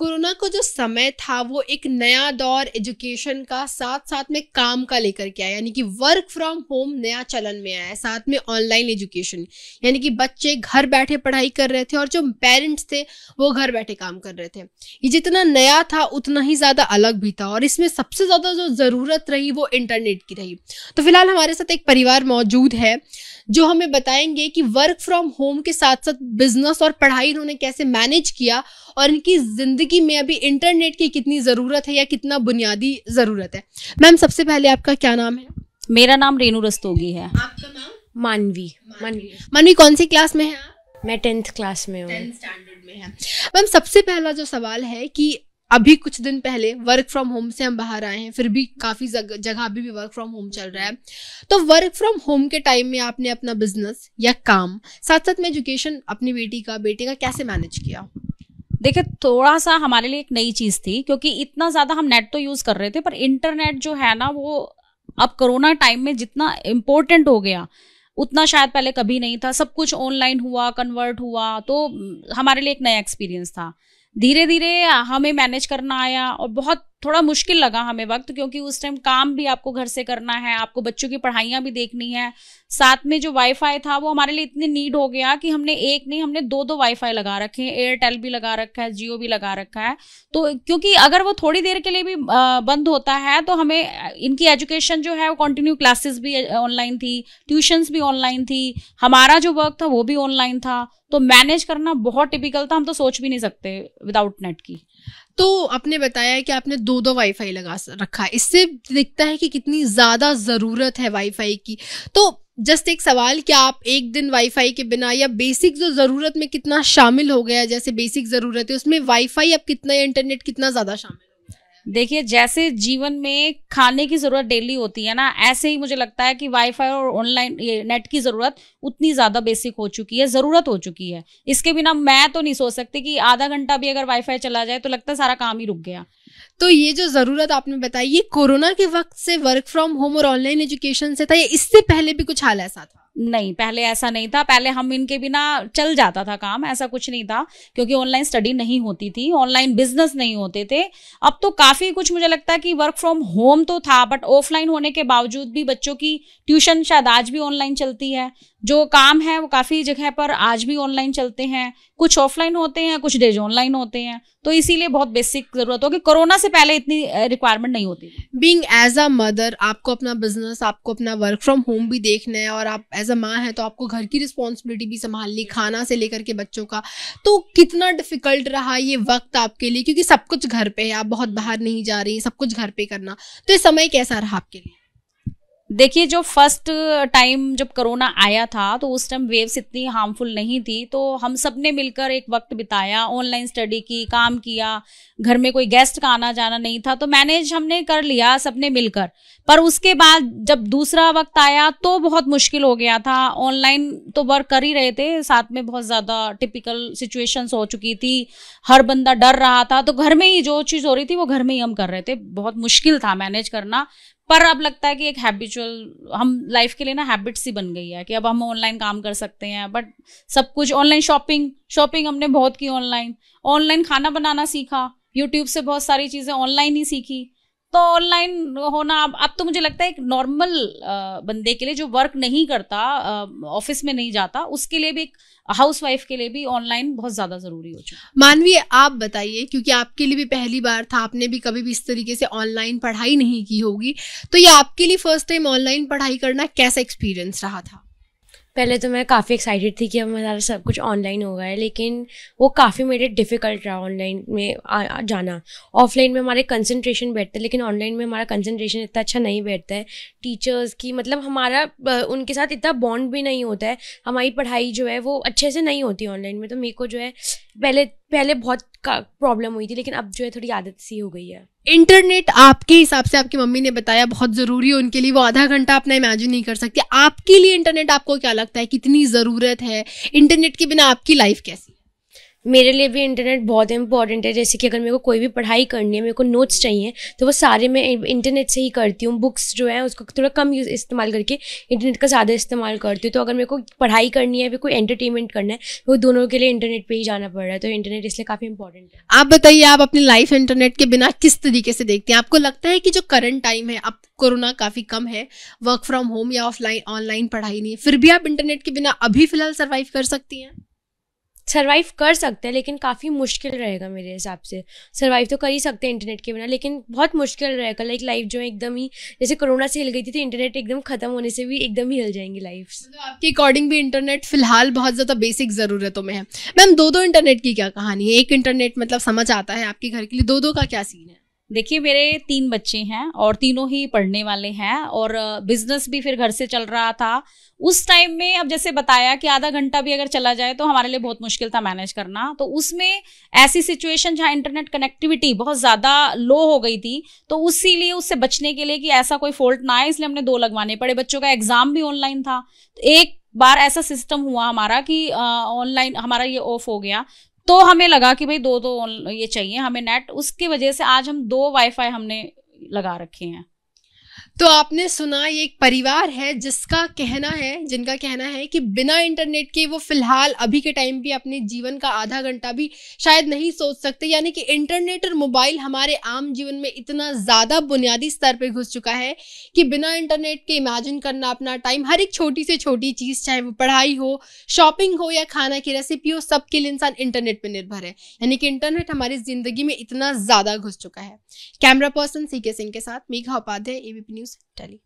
Corona का जो समय था वो एक नया दौर एजुकेशन का साथ साथ में काम का लेकर के आया यानी कि वर्क फ्रॉम होम नया चलन में आया साथ में ऑनलाइन एजुकेशन यानी कि बच्चे घर बैठे पढ़ाई कर रहे थे और जो पेरेंट्स थे वो घर बैठे काम कर रहे थे ये जितना नया था उतना ही ज़्यादा अलग भी था और इसमें सबसे ज़्यादा जो ज़रूरत रही वो इंटरनेट की रही तो फिलहाल हमारे साथ एक परिवार मौजूद है जो हमें बताएंगे कि वर्क फ्रॉम होम के साथ साथ बिजनेस और पढ़ाई इन्होंने कैसे मैनेज किया और इनकी ज़िंदगी ज़िंदगी में अभी इंटरनेट की कितनी ज़रूरत है या कितना बुनियादी ज़रूरत है मैम सबसे पहले आपका क्या नाम है मेरा नाम रेनू रस्तोगी है आपका नाम मानवी मानवी मानवी कौन सी क्लास में है मैं टेंथ क्लास में हूँ मैम सबसे पहला जो सवाल है कि अभी कुछ दिन पहले वर्क फ्रॉम होम से हम बाहर आए हैं फिर भी काफ़ी जगह अभी भी वर्क फ्रॉम होम चल रहा है तो वर्क फ्रॉम होम के टाइम में आपने अपना बिजनेस या काम साथ साथ में एजुकेशन अपनी बेटी का बेटे का कैसे मैनेज किया देखिए थोड़ा सा हमारे लिए एक नई चीज थी क्योंकि इतना ज्यादा हम नेट तो यूज कर रहे थे पर इंटरनेट जो है ना वो अब कोरोना टाइम में जितना इम्पोर्टेंट हो गया उतना शायद पहले कभी नहीं था सब कुछ ऑनलाइन हुआ कन्वर्ट हुआ तो हमारे लिए एक नया एक्सपीरियंस था धीरे धीरे हमें मैनेज करना आया और बहुत थोड़ा मुश्किल लगा हमें वक्त क्योंकि उस टाइम काम भी आपको घर से करना है आपको बच्चों की पढ़ाइयाँ भी देखनी है साथ में जो वाईफाई था वो हमारे लिए इतनी नीड हो गया कि हमने एक नहीं हमने दो दो वाईफाई लगा रखे हैं एयरटेल भी लगा रखा है जियो भी लगा रखा है तो क्योंकि अगर वो थोड़ी देर के लिए भी बंद होता है तो हमें इनकी एजुकेशन जो है वो कंटिन्यू क्लासेस भी ऑनलाइन थी ट्यूशन्स भी ऑनलाइन थी हमारा जो वर्क था वो भी ऑनलाइन था तो मैनेज करना बहुत टिपिकल था हम तो सोच भी नहीं सकते विदाउट नेट की तो आपने बताया कि आपने दो दो वाईफाई लगा रखा है इससे दिखता है कि कितनी ज़्यादा ज़रूरत है वाईफाई की तो जस्ट एक सवाल क्या आप एक दिन वाईफाई के बिना या बेसिक जो ज़रूरत में कितना शामिल हो गया जैसे बेसिक ज़रूरत है उसमें वाईफाई अब कितना या इंटरनेट कितना ज़्यादा शामिल देखिए जैसे जीवन में खाने की ज़रूरत डेली होती है ना ऐसे ही मुझे लगता है कि वाईफाई और ऑनलाइन ये नेट की ज़रूरत उतनी ज़्यादा बेसिक हो चुकी है ज़रूरत हो चुकी है इसके बिना मैं तो नहीं सोच सकती कि आधा घंटा भी अगर वाईफाई चला जाए तो लगता है सारा काम ही रुक गया तो ये जो ज़रूरत आपने बताई ये कोरोना के वक्त से वर्क फ्रॉम होम और ऑनलाइन एजुकेशन से था या इससे पहले भी कुछ हाल ऐसा था नहीं पहले ऐसा नहीं था पहले हम इनके बिना चल जाता था काम ऐसा कुछ नहीं था क्योंकि ऑनलाइन स्टडी नहीं होती थी ऑनलाइन बिजनेस नहीं होते थे अब तो काफ़ी कुछ मुझे लगता है कि वर्क फ्रॉम होम तो था बट ऑफलाइन होने के बावजूद भी बच्चों की ट्यूशन शायद आज भी ऑनलाइन चलती है जो काम है वो काफ़ी जगह पर आज भी ऑनलाइन चलते हैं कुछ ऑफलाइन होते हैं कुछ डेज ऑनलाइन होते हैं तो इसीलिए बहुत बेसिक ज़रूरत होगी कोरोना से पहले इतनी रिक्वायरमेंट नहीं होती बींग एज अ मदर आपको अपना बिजनेस आपको अपना वर्क फ्रॉम होम भी देखना है और आप एज अ माँ है तो आपको घर की रिस्पॉन्सिबिलिटी भी संभालनी खाना से लेकर के बच्चों का तो कितना डिफिकल्ट रहा ये वक्त आपके लिए क्योंकि सब कुछ घर पे है आप बहुत बाहर नहीं जा रही सब कुछ घर पे करना तो ये समय कैसा रहा आपके लिए देखिए जो फर्स्ट टाइम जब कोरोना आया था तो उस टाइम वेव्स इतनी हार्मफुल नहीं थी तो हम सब ने मिलकर एक वक्त बिताया ऑनलाइन स्टडी की काम किया घर में कोई गेस्ट का आना जाना नहीं था तो मैनेज हमने कर लिया सबने मिलकर पर उसके बाद जब दूसरा वक्त आया तो बहुत मुश्किल हो गया था ऑनलाइन तो वर्क कर ही रहे थे साथ में बहुत ज़्यादा टिपिकल सिचुएशंस हो चुकी थी हर बंदा डर रहा था तो घर में ही जो चीज़ हो रही थी वो घर में ही हम कर रहे थे बहुत मुश्किल था मैनेज करना पर अब लगता है कि एक हैबिचुअल हम लाइफ के लिए ना हैबिट्स ही बन गई है कि अब हम ऑनलाइन काम कर सकते हैं बट सब कुछ ऑनलाइन शॉपिंग शॉपिंग हमने बहुत की ऑनलाइन ऑनलाइन खाना बनाना सीखा यूट्यूब से बहुत सारी चीज़ें ऑनलाइन ही सीखी तो ऑनलाइन होना अब अब तो मुझे लगता है एक नॉर्मल बंदे के लिए जो वर्क नहीं करता ऑफिस में नहीं जाता उसके लिए भी एक हाउस वाइफ के लिए भी ऑनलाइन बहुत ज्यादा जरूरी हो चुका मानवीय आप बताइए क्योंकि आपके लिए भी पहली बार था आपने भी कभी भी इस तरीके से ऑनलाइन पढ़ाई नहीं की होगी तो ये आपके लिए फर्स्ट टाइम ऑनलाइन पढ़ाई करना कैसा एक्सपीरियंस रहा था पहले तो मैं काफ़ी एक्साइटेड थी कि अब हमारा सब कुछ ऑनलाइन हो गया है लेकिन वो काफ़ी मेरे डिफ़िकल्ट रहा ऑनलाइन में आ, आ, जाना ऑफलाइन में हमारे कंसंट्रेशन बैठते लेकिन ऑनलाइन में हमारा कंसंट्रेशन इतना अच्छा नहीं बैठता है टीचर्स की मतलब हमारा उनके साथ इतना बॉन्ड भी नहीं होता है हमारी पढ़ाई जो है वो अच्छे से नहीं होती ऑनलाइन में तो मेरे को जो है पहले पहले बहुत प्रॉब्लम हुई थी लेकिन अब जो है थोड़ी आदत सी हो गई है इंटरनेट आपके हिसाब से आपकी मम्मी ने बताया बहुत ज़रूरी है उनके लिए वो आधा घंटा अपना इमेजिन नहीं कर सकती आपके लिए इंटरनेट आपको क्या लगता है कितनी ज़रूरत है इंटरनेट के बिना आपकी लाइफ कैसी मेरे लिए भी इंटरनेट बहुत इंपॉर्टेंट है जैसे कि अगर मेरे को कोई भी पढ़ाई करनी है मेरे को नोट्स चाहिए तो वो सारे मैं इंटरनेट से ही करती हूँ बुक्स जो है उसको थोड़ा कम यूज इस्तेमाल करके इंटरनेट का ज़्यादा इस्तेमाल करती हूँ तो अगर मेरे को पढ़ाई करनी है फिर कोई एंटरटेनमेंट करना है तो वो दोनों के लिए इंटरनेट पर ही जाना पड़ रहा है तो इंटरनेट इसलिए काफ़ी इंपॉर्टेंट है आप बताइए आप अपनी लाइफ इंटरनेट के बिना किस तरीके से देखते हैं आपको लगता है कि जो करंट टाइम है अब कोरोना काफ़ी कम है वर्क फ्रॉम होम या ऑफलाइन ऑनलाइन पढ़ाई नहीं है फिर भी आप इंटरनेट के बिना अभी फिलहाल सर्वाइव कर सकती हैं सर्वाइव कर सकते हैं लेकिन काफ़ी मुश्किल रहेगा मेरे हिसाब से सर्वाइव तो कर ही सकते हैं इंटरनेट के बिना लेकिन बहुत मुश्किल रहेगा लाइक लाइफ जो है एकदम ही जैसे कोरोना से हिल गई थी तो इंटरनेट एकदम ख़त्म होने से भी एकदम ही हिल जाएंगी लाइफ मतलब तो आपके अकॉर्डिंग भी इंटरनेट फिलहाल बहुत ज़्यादा बेसिक ज़रूरतों में है मैम दो दो इंटरनेट की क्या कहानी है एक इंटरनेट मतलब समझ आता है आपके घर के लिए दो दो का क्या सीन है देखिए मेरे तीन बच्चे हैं और तीनों ही पढ़ने वाले हैं और बिजनेस भी फिर घर से चल रहा था उस टाइम में अब जैसे बताया कि आधा घंटा भी अगर चला जाए तो हमारे लिए बहुत मुश्किल था मैनेज करना तो उसमें ऐसी सिचुएशन जहाँ इंटरनेट कनेक्टिविटी बहुत ज़्यादा लो हो गई थी तो उसी लिए उससे बचने के लिए कि ऐसा कोई फॉल्ट ना आए इसलिए हमने दो लगवाने पड़े बच्चों का एग्जाम भी ऑनलाइन था तो एक बार ऐसा सिस्टम हुआ हमारा कि ऑनलाइन हमारा ये ऑफ हो गया तो हमें लगा कि भाई दो दो ये चाहिए हमें नेट उसकी वजह से आज हम दो वाईफाई हमने लगा रखे हैं तो आपने सुना ये एक परिवार है जिसका कहना है जिनका कहना है कि बिना इंटरनेट के वो फिलहाल अभी के टाइम भी अपने जीवन का आधा घंटा भी शायद नहीं सोच सकते यानी कि इंटरनेट और मोबाइल हमारे आम जीवन में इतना ज़्यादा बुनियादी स्तर पे घुस चुका है कि बिना इंटरनेट के इमेजिन करना अपना टाइम हर एक छोटी से छोटी चीज़ चाहे वो पढ़ाई हो शॉपिंग हो या खाना की रेसिपी हो सबके लिए इंसान इंटरनेट पर निर्भर है यानी कि इंटरनेट हमारी ज़िंदगी में इतना ज़्यादा घुस चुका है कैमरा पर्सन सी के सिंह के साथ Megha Upadhyay ABP News Delhi.